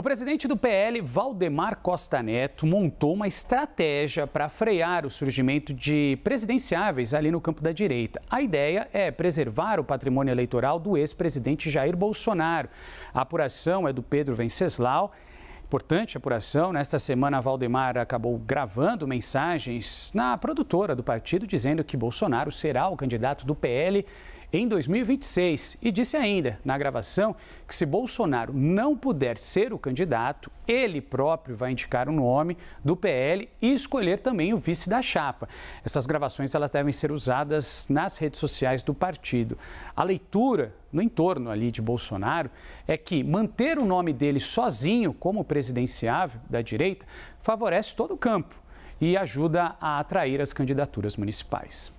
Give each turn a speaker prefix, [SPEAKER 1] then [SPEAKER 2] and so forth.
[SPEAKER 1] O presidente do PL, Valdemar Costa Neto, montou uma estratégia para frear o surgimento de presidenciáveis ali no campo da direita. A ideia é preservar o patrimônio eleitoral do ex-presidente Jair Bolsonaro. A apuração é do Pedro Venceslau. Importante apuração. Nesta semana, Valdemar acabou gravando mensagens na produtora do partido dizendo que Bolsonaro será o candidato do PL em 2026 e disse ainda na gravação que se Bolsonaro não puder ser o candidato, ele próprio vai indicar o nome do PL e escolher também o vice da chapa. Essas gravações elas devem ser usadas nas redes sociais do partido. A leitura no entorno ali de Bolsonaro é que manter o nome dele sozinho como presidenciável da direita favorece todo o campo e ajuda a atrair as candidaturas municipais.